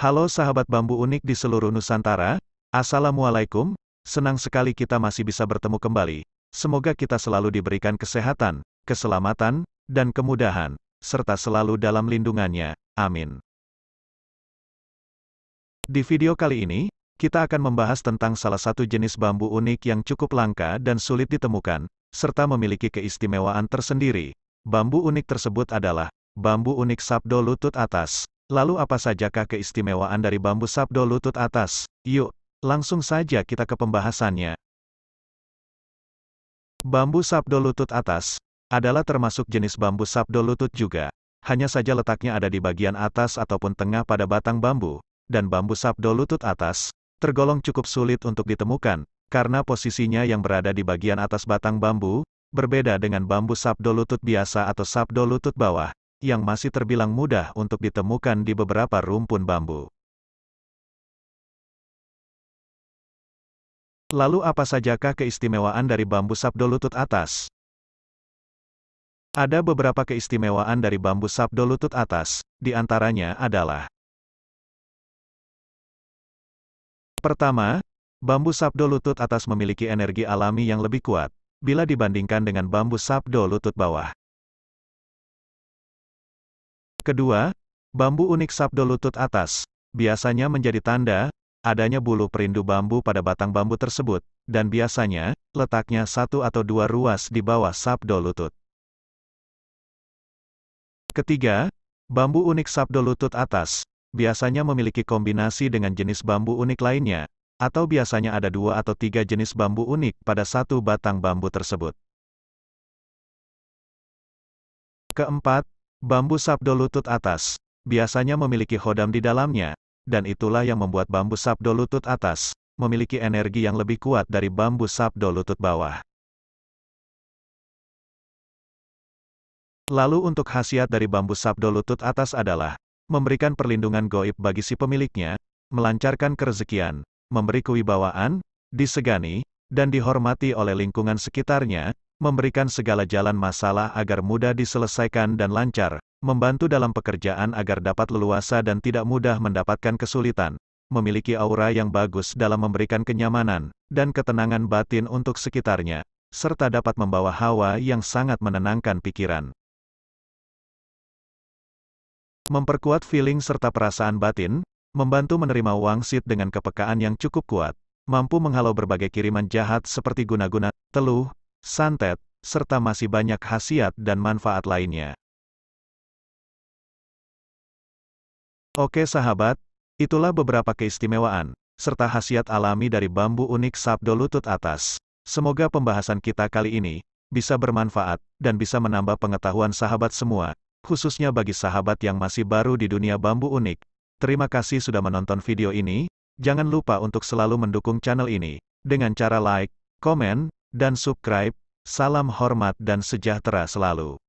Halo sahabat bambu unik di seluruh Nusantara, Assalamualaikum, senang sekali kita masih bisa bertemu kembali. Semoga kita selalu diberikan kesehatan, keselamatan, dan kemudahan, serta selalu dalam lindungannya. Amin. Di video kali ini, kita akan membahas tentang salah satu jenis bambu unik yang cukup langka dan sulit ditemukan, serta memiliki keistimewaan tersendiri. Bambu unik tersebut adalah bambu unik Sabdo Lutut Atas. Lalu apa sajakah keistimewaan dari bambu sabdo lutut atas? Yuk, langsung saja kita ke pembahasannya. Bambu sabdo lutut atas adalah termasuk jenis bambu sabdo lutut juga. Hanya saja letaknya ada di bagian atas ataupun tengah pada batang bambu, dan bambu sabdo lutut atas tergolong cukup sulit untuk ditemukan, karena posisinya yang berada di bagian atas batang bambu, berbeda dengan bambu sabdo lutut biasa atau sabdo lutut bawah yang masih terbilang mudah untuk ditemukan di beberapa rumpun bambu. Lalu apa sajakah keistimewaan dari bambu sabdo lutut atas? Ada beberapa keistimewaan dari bambu sabdo lutut atas, di antaranya adalah Pertama, bambu sabdo lutut atas memiliki energi alami yang lebih kuat, bila dibandingkan dengan bambu sabdo lutut bawah. Kedua, bambu unik sabdo lutut atas, biasanya menjadi tanda, adanya bulu perindu bambu pada batang bambu tersebut, dan biasanya, letaknya satu atau dua ruas di bawah sabdo lutut. Ketiga, bambu unik sabdo lutut atas, biasanya memiliki kombinasi dengan jenis bambu unik lainnya, atau biasanya ada dua atau tiga jenis bambu unik pada satu batang bambu tersebut. Keempat, Bambu sabdo lutut atas, biasanya memiliki hodam di dalamnya, dan itulah yang membuat bambu sabdo lutut atas, memiliki energi yang lebih kuat dari bambu sabdo lutut bawah. Lalu untuk khasiat dari bambu sabdo lutut atas adalah, memberikan perlindungan goib bagi si pemiliknya, melancarkan kerezekian, memberi kewibawaan, disegani, dan dihormati oleh lingkungan sekitarnya, memberikan segala jalan masalah agar mudah diselesaikan dan lancar, membantu dalam pekerjaan agar dapat leluasa dan tidak mudah mendapatkan kesulitan, memiliki aura yang bagus dalam memberikan kenyamanan dan ketenangan batin untuk sekitarnya, serta dapat membawa hawa yang sangat menenangkan pikiran. Memperkuat feeling serta perasaan batin, membantu menerima wangsit dengan kepekaan yang cukup kuat, mampu menghalau berbagai kiriman jahat seperti guna-guna, teluh, santet, serta masih banyak khasiat dan manfaat lainnya. Oke sahabat, itulah beberapa keistimewaan, serta khasiat alami dari bambu unik Sabdo Lutut atas. Semoga pembahasan kita kali ini, bisa bermanfaat, dan bisa menambah pengetahuan sahabat semua, khususnya bagi sahabat yang masih baru di dunia bambu unik. Terima kasih sudah menonton video ini, jangan lupa untuk selalu mendukung channel ini, dengan cara like, komen, dan subscribe. Salam hormat dan sejahtera selalu.